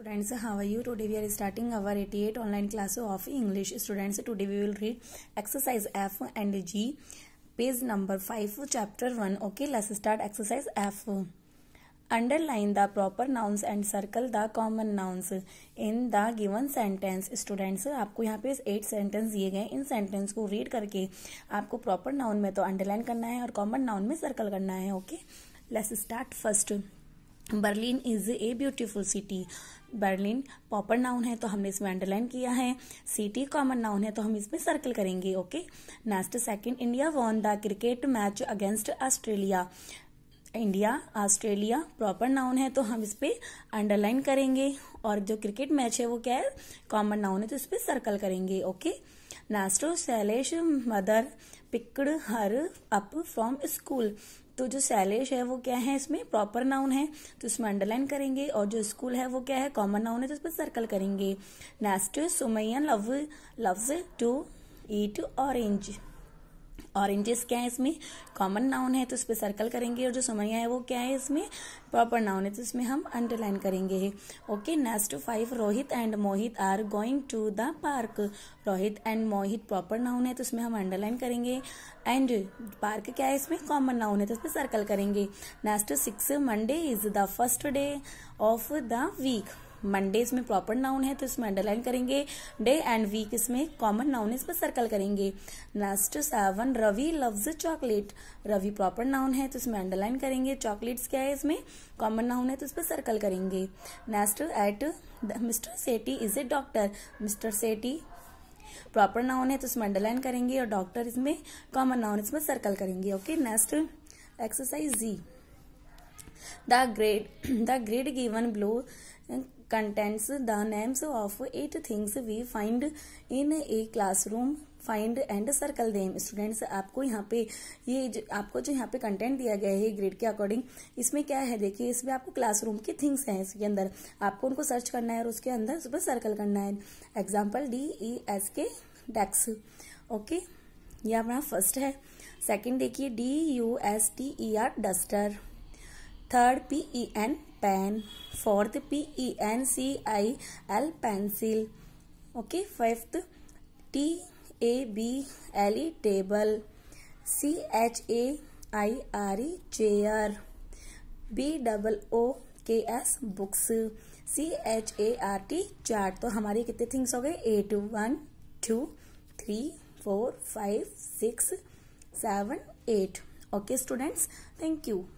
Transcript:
Students, how are you? Today we are starting our 88 online class of English. Students, today we will read exercise F and G, page number 5, chapter 1. Okay, let's start exercise F. Underline the proper nouns and circle the common nouns in the given sentence. Students, आपको यहाँ पे eight sentence दिए गए इन sentence को read करके आपको proper noun में तो अंडरलाइन करना है और कॉमन नाउन में सर्कल करना है okay let's start first Berlin is a beautiful city Berlin proper noun है तो हमने इसमें अंडरलाइन किया है सिटी कॉमन नाउन है तो हम इसमें सर्कल करेंगे okay next second India won the cricket match against Australia India Australia proper noun है तो हम इस पर अंडरलाइन करेंगे और जो क्रिकेट मैच है वो क्या है कॉमन नाउन है तो इस पर सर्कल करेंगे okay next Sailesh mother picked her up from school तो जो सैलेश है वो क्या है इसमें प्रॉपर नाउन है तो इसमें अंडरलाइन करेंगे और जो स्कूल है वो क्या है कॉमन नाउन है तो इसमें सर्कल करेंगे next Sumaiya love loves to eat orange oranges क्या है इसमें कॉमन नाउन है तो इस पर सर्कल करेंगे और जो समरिया है वो क्या है इसमें प्रॉपर नाउन है तो इसमें हम अंडरलाइन करेंगे okay next five Rohit and Mohit are going to the park Rohit and Mohit proper noun है तो इसमें हम अंडरलाइन करेंगे एंड पार्क क्या है इसमें कॉमन नाउन है तो इसमें सर्कल करेंगे next six Monday is the first day of the week Monday इसमें प्रॉपर नाउन है तो इसमें अंडरलाइन करेंगे डे एंड वीक इसमें कॉमन नाउन है इस सर्कल करेंगे next seven Ravi loves chocolate Ravi proper noun है तो इसमें अंडरलाइन करेंगे चॉकलेट्स क्या है इसमें तो कॉमन नाउन है तो इसमें सर्कल करेंगे next eight mister Setty is a doctor mister Setty proper noun है तो इसमें अंडरलाइन करेंगे और डॉक्टर इसमें कॉमन नाउन इसमें सर्कल करेंगे okay next exercise G the grid the grid given below contains the names of eight things we find in a classroom find and circle them students आपको यहाँ पे ये जो, आपको जो यहाँ पे कंटेंट दिया गया है ग्रेड के अकॉर्डिंग इसमें क्या है देखिए इसमें आपको classroom की थिंग्स हैं इसके अंदर आपको उनको सर्च करना है और उसके अंदर उस पर सर्कल करना है एग्जाम्पल D E एस के डेक्स ओके ये अपना फर्स्ट है सेकंड देखिए D U S T E R duster third P E N pen fourth p e n c i l pencil okay fifth t a b l e table c h a i r e chair b double o K S books C H A R T chart तो हमारे कितने things हो गए eight one two three four five six seven eight okay students thank you